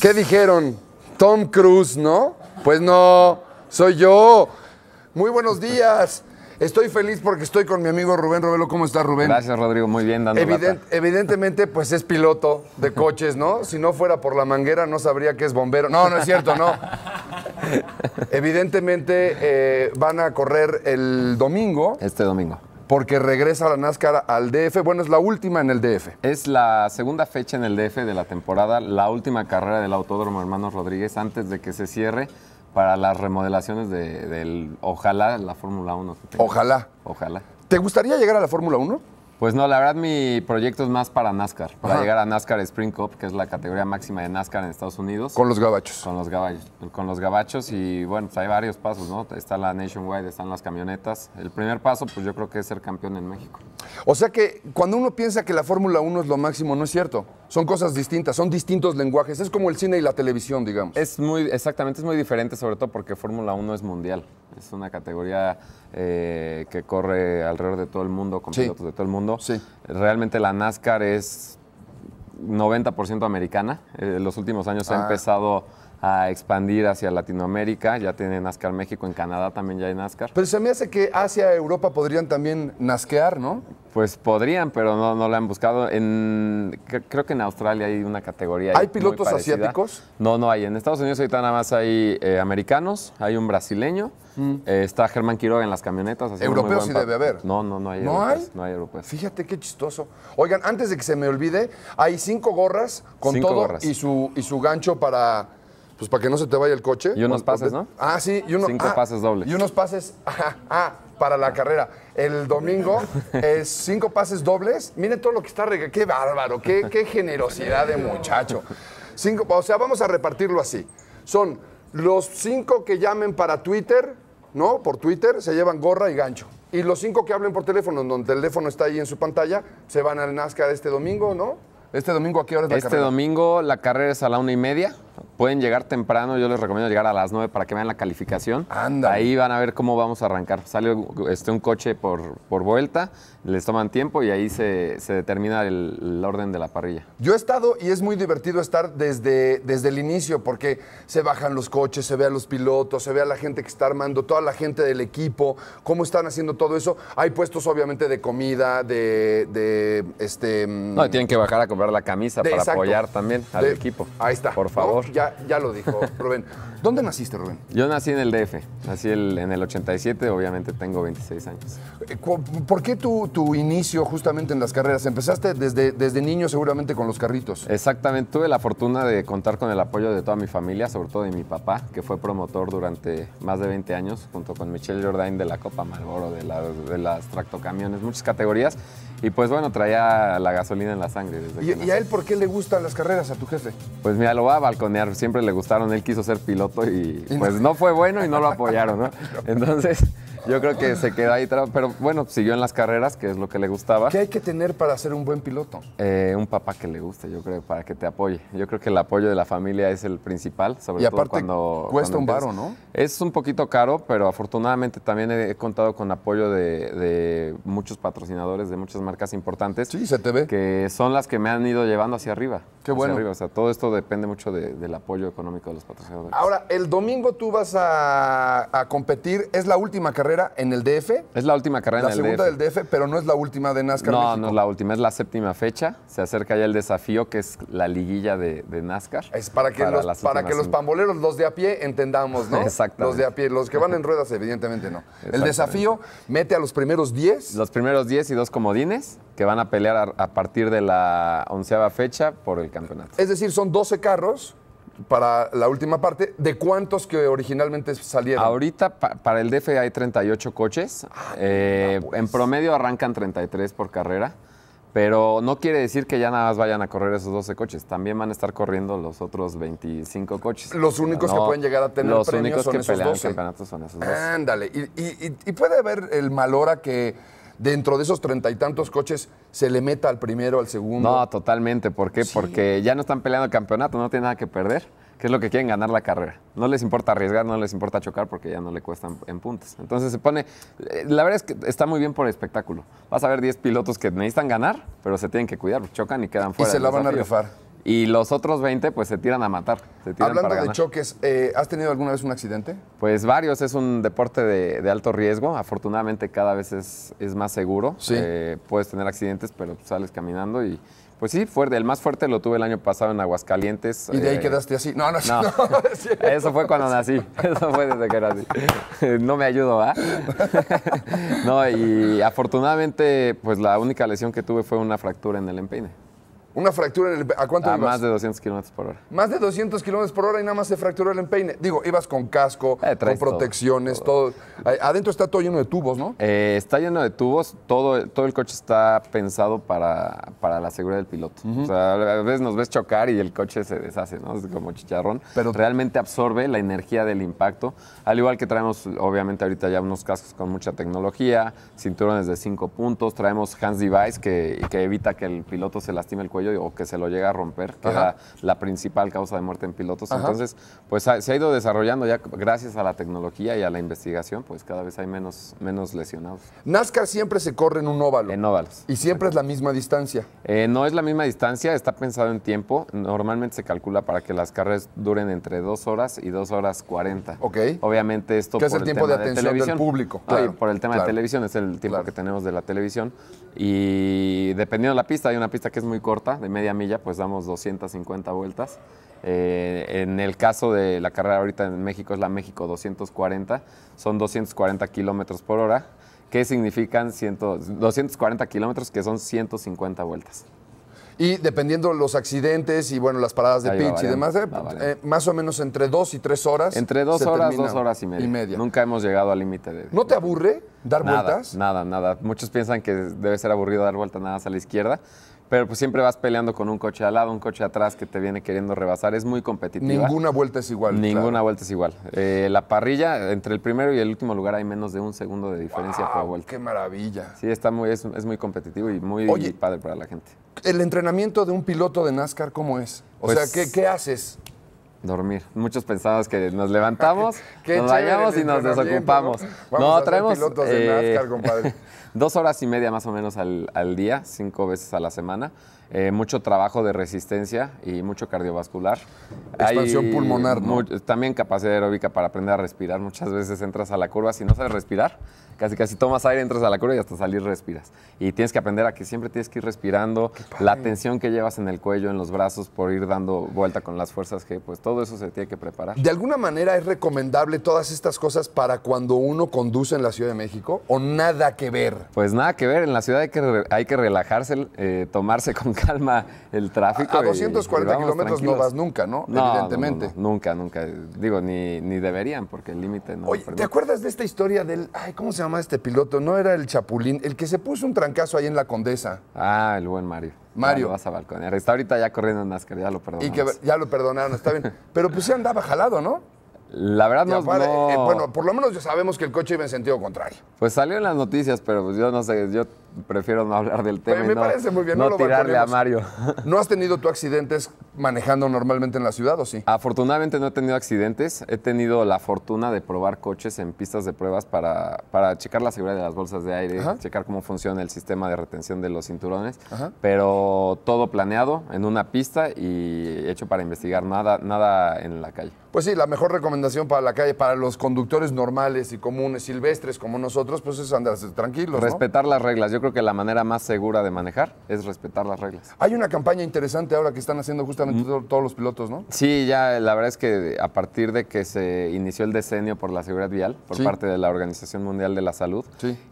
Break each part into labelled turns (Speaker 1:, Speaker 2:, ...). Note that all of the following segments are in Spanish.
Speaker 1: ¿Qué dijeron? Tom Cruise, ¿no? Pues no, soy yo. Muy buenos días. Estoy feliz porque estoy con mi amigo Rubén Robelo. ¿Cómo estás, Rubén? Gracias,
Speaker 2: Rodrigo. Muy bien, dando
Speaker 1: Evidentemente, pues es piloto de coches, ¿no? Si no fuera por la manguera, no sabría que es bombero. No, no es cierto, no. evidentemente, eh, van a correr el domingo. Este domingo porque regresa la NASCAR al DF. Bueno, es la última en el DF.
Speaker 2: Es la segunda fecha en el DF de la temporada, la última carrera del Autódromo Hermanos Rodríguez antes de que se cierre para las remodelaciones de, del, ojalá, la Fórmula 1. ojalá. Ojalá.
Speaker 1: ¿Te gustaría llegar a la Fórmula 1?
Speaker 2: Pues no, la verdad mi proyecto es más para NASCAR, para llegar a NASCAR Spring Cup, que es la categoría máxima de NASCAR en Estados Unidos. Con los gabachos. Con los gabachos, con los gabachos y bueno, pues hay varios pasos, ¿no? Está la Nationwide, están las camionetas. El primer paso, pues yo creo que es ser campeón en México.
Speaker 1: O sea que cuando uno piensa que la Fórmula 1 es lo máximo, no es cierto. Son cosas distintas, son distintos lenguajes. Es como el cine y la televisión, digamos.
Speaker 2: Es muy, exactamente, es muy diferente, sobre todo porque Fórmula 1 es mundial. Es una categoría eh, que corre alrededor de todo el mundo, con pilotos de todo el mundo. Sí. Realmente la NASCAR es 90% americana. En eh, los últimos años ha ah. empezado a expandir hacia Latinoamérica. Ya tiene NASCAR México, en Canadá también ya hay NASCAR. Pero se me hace que
Speaker 1: hacia Europa podrían también nasquear, ¿no?
Speaker 2: Pues podrían, pero no, no la han buscado. creo que en Australia hay una categoría. ¿Hay pilotos asiáticos? No, no hay. En Estados Unidos ahorita nada más hay eh, americanos, hay un brasileño, mm. eh, está Germán Quiroga en las camionetas. Europeos sí debe haber. No, no, no hay. europeos,
Speaker 1: hay europeos. Fíjate qué chistoso. Oigan, antes de que se me olvide, hay cinco gorras con todo Y, su, y su gancho para pues para que no se te vaya el coche. Y unos pases, ¿no? Ah, sí, y unos Cinco ah, pases dobles. Y unos pases, ah, para la carrera. El domingo es cinco pases dobles. Miren todo lo que está, qué bárbaro, qué, qué generosidad de muchacho. Cinco, o sea, vamos a repartirlo así. Son los cinco que llamen para Twitter, ¿no? Por Twitter se llevan gorra y gancho. Y los cinco que hablen por teléfono, donde el teléfono está ahí en su pantalla, se van al Nazca este domingo, ¿no? Este domingo, ¿a qué hora es la este carrera? Este
Speaker 2: domingo la carrera es a la una y media. Pueden llegar temprano, yo les recomiendo llegar a las 9 para que vean la calificación. Anda. Ahí van a ver cómo vamos a arrancar. Sale este, un coche por, por vuelta, les toman tiempo y ahí se, determina el, orden de la parrilla.
Speaker 1: Yo he estado y es muy divertido estar desde, desde el inicio porque se bajan los coches, se ve a los pilotos, se ve a la gente que está armando, toda la gente del equipo, cómo están haciendo todo eso. Hay puestos obviamente de comida, de... este, mm, no,
Speaker 2: tienen que bajar a comprar la camisa para apoyar también al equipo.
Speaker 1: Ahí está. Por favor. Ya, ya lo dijo Rubén. ¿Dónde naciste, Rubén?
Speaker 2: Yo nací en el DF. Nací el, en el 87, obviamente tengo 26 años.
Speaker 1: Eh, ¿Por qué tu, tu inicio justamente en las carreras? Empezaste desde, desde
Speaker 2: niño seguramente con los carritos. Exactamente. Tuve la fortuna de contar con el apoyo de toda mi familia, sobre todo de mi papá, que fue promotor durante más de 20 años, junto con Michelle Jordain de la Copa Malboro, de, las tractocamiones, muchas categorías. Y pues bueno, traía la gasolina en la sangre. Desde
Speaker 1: ¿Y, ¿Y a él por qué le gustan las carreras a tu jefe?
Speaker 2: Pues mira, lo va a siempre le gustaron, él quiso ser piloto y pues no fue bueno y no lo apoyaron, Entonces, yo creo que se queda ahí, pero bueno, siguió en las carreras, que es lo que le gustaba. ¿Qué hay que tener para ser un buen piloto? Eh, un papá que le guste, yo creo, para que te apoye. Yo creo que el apoyo de la familia es el principal, sobre y todo aparte, cuando... cuesta un varo, ¿no? Es un poquito caro, pero afortunadamente también he contado con apoyo de, muchos patrocinadores, de muchas marcas importantes. Sí, se te ve. Que son las que me han ido llevando hacia arriba. Qué bueno. Arriba. O sea, todo esto depende mucho del apoyo económico de los patrocinadores.
Speaker 1: Ahora, el domingo tú vas a competir, es la última carrera en el DF.
Speaker 2: Es la última carrera en el DF. La segunda del
Speaker 1: DF, pero no es la última de NASCAR. No,
Speaker 2: no es la última, es la séptima fecha. Se acerca ya el desafío, que es la liguilla de, de NASCAR. Es para que, los, para que los
Speaker 1: pamboleros, los de a pie, entendamos, ¿no? Exacto. Los de a pie, los que van en ruedas, evidentemente no.
Speaker 2: El desafío mete a los primeros 10. Los primeros 10 y dos comodines que van a pelear a, partir de la onceava fecha por el campeonato.
Speaker 1: Es decir, son 12 carros para la última parte,
Speaker 2: ¿de cuántos que originalmente salieron? Ahorita para el DF hay 38 coches. Ah, eh, en pues. promedio arrancan 33 por carrera. Pero no quiere decir que ya nada más vayan a correr esos 12 coches. También van a estar corriendo los otros 25 coches. Los únicos que pueden llegar a tener los premios únicos son que pelean campeonatos son esos 12.
Speaker 1: Ándale. Y, puede haber el hora que dentro de esos treinta y tantos coches se le meta al primero, al segundo. No,
Speaker 2: totalmente. ¿Por qué? Porque ya no están peleando el campeonato, no tienen nada que perder. ¿Qué es lo que quieren ganar la carrera? No les importa arriesgar, no les importa chocar porque ya no le cuestan en puntos. Entonces se pone. Eh, la verdad es que está muy bien por el espectáculo. Vas a ver 10 pilotos que necesitan ganar, pero se tienen que cuidar, chocan y quedan fuera. Y se la van a rifar. Y los otros 20 pues se tiran a matar. Hablando de
Speaker 1: choques, eh, ¿has tenido alguna vez un accidente?
Speaker 2: Pues varios, es un deporte de, alto riesgo, afortunadamente cada vez es, más seguro. Eh, puedes tener accidentes, pero sales caminando y pues sí, fuerte. El más fuerte lo tuve el año pasado en Aguascalientes. ¿Y de ahí eh, quedaste
Speaker 1: así? No, no, no. eso fue cuando nací.
Speaker 2: Eso fue desde que nací. No me ayudo, ¿ah? No, y afortunadamente, pues la única lesión que tuve fue una fractura en el empeine. Una fractura en el ¿A cuánto a ah, más de 200 kilómetros por hora.
Speaker 1: Más de 200 kilómetros por hora y nada más se fracturó el empeine. Digo, ibas con casco, eh, con protecciones, todo. Adentro está todo lleno de tubos, ¿no?
Speaker 2: Eh, está lleno de tubos. Todo, todo el coche está pensado para, para la seguridad del piloto. a veces nos ves chocar y el coche se deshace, ¿no? Es como chicharrón. Pero realmente absorbe la energía del impacto. Al igual que traemos, obviamente, ahorita ya unos cascos con mucha tecnología, cinturones de cinco puntos, traemos hands device que, que evita que el piloto se lastime el cuello o que se lo llega a romper, que era la principal causa de muerte en pilotos. Entonces, pues ah, se ha ido desarrollando ya gracias a la tecnología y a la investigación, pues cada vez hay menos, menos lesionados. NASCAR siempre se corre en un óvalo. En óvalos. ¿Y siempre es la misma distancia? Eh, no es la misma distancia, está pensado en tiempo. Normalmente se calcula para que las carreras duren entre dos horas y dos horas 40. Ok. Obviamente esto ¿Qué es el tiempo de atención del público. Ah, por el tema de televisión, es el tiempo que tenemos de la televisión. Y dependiendo de la pista, hay una pista que es muy corta de media milla, pues damos 250 vueltas. Eh, en el caso de la carrera ahorita en México es la México 240, son 240 kilómetros por hora, que significan 100, 240 kilómetros, que son 150 vueltas.
Speaker 1: Y dependiendo los accidentes y bueno, las paradas de pitch y demás, eh, eh, más o menos entre dos y tres horas. Entre dos horas, dos horas y
Speaker 2: media. Nunca hemos llegado al límite de. ¿No te aburre dar vueltas? Nada, nada. Muchos piensan que debe ser aburrido dar vueltas nada a la izquierda, pero pues siempre vas peleando con un coche al lado, un coche atrás que te viene queriendo rebasar. Es muy competitiva. Ninguna
Speaker 1: vuelta es igual. Ninguna
Speaker 2: vuelta es igual. Eh, la parrilla, entre el primero y el último lugar hay menos de un segundo de diferencia por vuelta. ¡Qué maravilla! Sí, está muy, es, muy competitivo y muy padre para la gente.
Speaker 1: ¿El entrenamiento de un piloto de NASCAR cómo es? O sea, pues,
Speaker 2: ¿qué, haces? Dormir. Muchos pensamos que nos levantamos, nos bañamos y nos desocupamos. No, Vamos traemos. pilotos de eh, NASCAR, compadre. dos horas y media más o menos al, día, cinco veces a la semana. Eh, mucho trabajo de resistencia y mucho cardiovascular. Expansión pulmonar, También capacidad aeróbica para aprender a respirar. Muchas veces entras a la curva, si no sabes respirar, casi casi tomas aire, entras a la curva y hasta salir respiras. Y tienes que aprender a que siempre tienes que ir respirando, la tensión que llevas en el cuello, en los brazos, por ir dando vuelta con las fuerzas que, pues todo eso se tiene que preparar. ¿De
Speaker 1: alguna manera es recomendable todas estas cosas para cuando uno conduce en la Ciudad de México o
Speaker 2: nada que ver? Pues nada que ver, en la ciudad hay que, relajarse, eh, tomarse con calma el tráfico. A, 240 kilómetros no vas
Speaker 1: nunca, ¿no? Evidentemente.
Speaker 2: nunca, nunca. Digo, ni, ni deberían, porque el límite no. Oye, ¿te
Speaker 1: acuerdas de esta historia del. Ay, ¿cómo se llama este piloto? No era el Chapulín, el que se puso un trancazo ahí en la Condesa.
Speaker 2: Ah, el buen Mario. Mario. vas a balconear. Está ahorita ya corriendo en NASCAR, ya lo perdonaron. ya lo perdonaron, está bien. Pero pues se andaba jalado, ¿no? La verdad no, eh, bueno,
Speaker 1: por lo menos ya sabemos que el coche iba en sentido contrario.
Speaker 2: Pues salió en las noticias, pero pues yo no sé, yo prefiero no hablar del tema. me parece muy bien. No, tirarle a, Mario.
Speaker 1: ¿No has tenido tú accidentes manejando normalmente en la ciudad o sí?
Speaker 2: Afortunadamente no he tenido accidentes. He tenido la fortuna de probar coches en pistas de pruebas para, para checar la seguridad de las bolsas de aire, checar cómo funciona el sistema de retención de los cinturones. Pero todo planeado en una pista y hecho para investigar, nada, nada en la calle. Pues sí, la
Speaker 1: mejor recomendación para la calle, para los conductores normales y comunes, silvestres como nosotros, pues es andarse
Speaker 2: tranquilos. Respetar las reglas creo que la manera más segura de manejar es respetar las reglas. Hay una
Speaker 1: campaña interesante ahora que están haciendo justamente mm. todos los pilotos, ¿no?
Speaker 2: Sí, ya la verdad es que a partir de que se inició el decenio por la seguridad vial, por parte de la Organización Mundial de la Salud,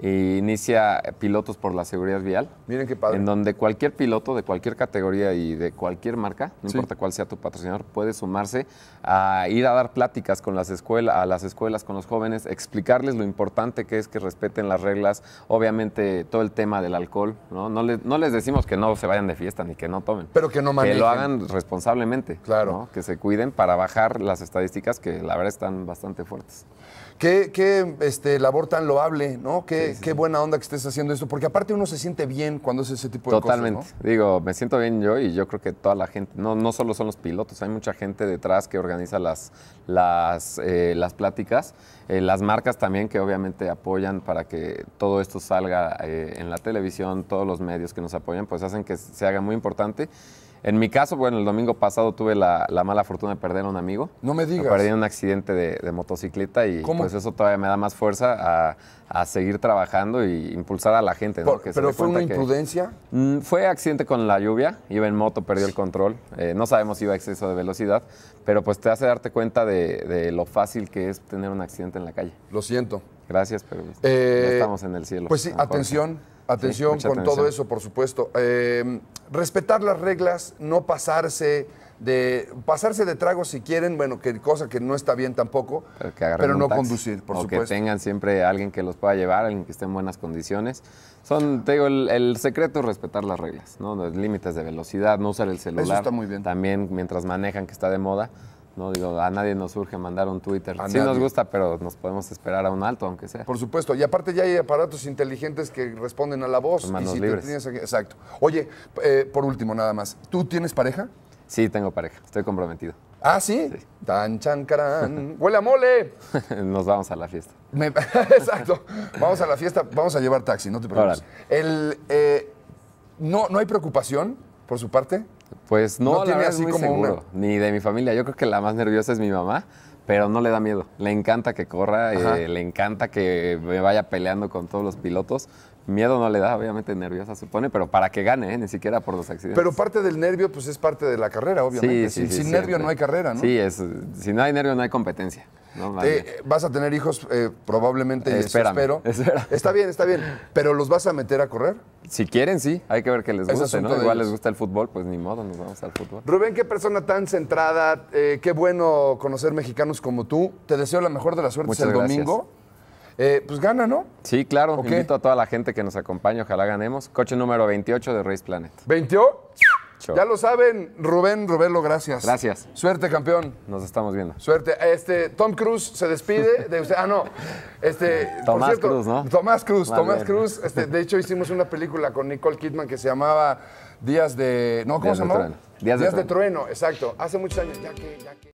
Speaker 2: inicia eh, pilotos por la seguridad vial. Miren qué padre. En donde cualquier piloto de cualquier categoría y de cualquier marca, no importa cuál sea tu patrocinador, puede sumarse a ir a dar pláticas con las escuelas, a las escuelas con los jóvenes, explicarles lo importante que es que respeten las reglas, obviamente todo el tema del alcohol, ¿no? les, decimos que no se vayan de fiesta ni que no tomen. Pero que no manejen. Que lo hagan responsablemente. Claro. Que se cuiden para bajar las estadísticas que la verdad están bastante fuertes. Qué, este, labor tan loable, ¿no? Qué,
Speaker 1: qué buena onda que estés haciendo esto, porque aparte uno se siente bien cuando es ese tipo de Totalmente. cosas.
Speaker 2: Totalmente. Digo, me siento bien yo y yo creo que toda la gente, no, no solo son los pilotos, hay mucha gente detrás que organiza las, las, eh, las pláticas, eh, las marcas también que obviamente apoyan para que todo esto salga eh, en la televisión, todos los medios que nos apoyan, pues hacen que se haga muy importante. En mi caso, bueno, el domingo pasado tuve la, mala fortuna de perder a un amigo. No me digas. perdí en un accidente de, motocicleta y pues eso todavía me da más fuerza a, seguir trabajando e impulsar a la gente. ¿no? ¿Pero fue una imprudencia? Mm, fue accidente con la lluvia, iba en moto, perdió el control, eh, no sabemos si iba a exceso de velocidad, pero pues te hace darte cuenta de, lo fácil que es tener un accidente en la calle. Lo siento. Gracias, pero pues, eh, estamos en el cielo. Pues sí, atención. Atención con todo eso,
Speaker 1: por supuesto. Em, respetar las reglas, no pasarse de pasarse de trago si quieren, bueno, que cosa que no está bien tampoco,
Speaker 2: pero, no conducir, por o que tengan siempre alguien que los pueda llevar, alguien que esté en buenas condiciones. Son, el, secreto es respetar las reglas, ¿no? Los límites de velocidad, no usar el celular. Eso está muy bien. También mientras manejan, que está de moda. No digo, a nadie nos urge mandar un Twitter. sí nos gusta, pero nos podemos esperar a un alto, aunque sea.
Speaker 1: Por supuesto, y aparte ya hay aparatos inteligentes que responden a la voz. libres. exacto.
Speaker 2: Oye, eh, por último nada
Speaker 1: más, ¿tú tienes pareja? Sí, tengo pareja, estoy comprometido. ¿Ah, sí? Tan, chan, ¡Huele a mole!
Speaker 2: Nos vamos a la fiesta.
Speaker 1: Exacto. Vamos a la fiesta, vamos a llevar taxi, no te preocupes. El, eh, no, ¿No hay preocupación por su
Speaker 2: parte? Pues no, tiene así como seguro, ni de mi familia. Yo creo que la más nerviosa es mi mamá, pero no le da miedo. Le encanta que corra, eh, le encanta que me vaya peleando con todos los pilotos. Miedo no le da, obviamente nerviosa supone, pero para que gane, ¿eh? ni siquiera por los accidentes. Pero
Speaker 1: parte del nervio, pues es parte de la carrera, obviamente. sin, nervio no hay carrera, ¿no? Sí,
Speaker 2: es, si no hay nervio no hay competencia
Speaker 1: vas a tener hijos eh, probablemente, espero. Está bien, está bien. ¿Pero los vas a meter a correr?
Speaker 2: Si quieren, sí. Hay que ver que les gusta. Igual les gusta el fútbol, pues ni modo, nos vamos al fútbol.
Speaker 1: Rubén, qué persona tan centrada. Eh, qué bueno conocer mexicanos como tú. Te deseo la mejor de las suertes el domingo. Eh, pues gana, ¿no?
Speaker 2: Sí, claro. Invito a toda la gente que nos acompaña. Ojalá ganemos. Coche número 28 de Race Planet. ¿28? Ya lo
Speaker 1: saben, Rubén Rubelo, gracias. Gracias.
Speaker 2: Suerte, campeón. Nos estamos viendo.
Speaker 1: Suerte. Este, Tom Cruise se despide de usted. Ah, no. Este, Tomás cierto, Cruz, ¿no? Tomás Cruz, Tomás Cruz. Este, de hecho, hicimos una película con Nicole Kidman que se llamaba Días de. No, ¿cómo se llamó? Días, de, trueno. trueno exacto. Hace muchos años. Ya que, ya que...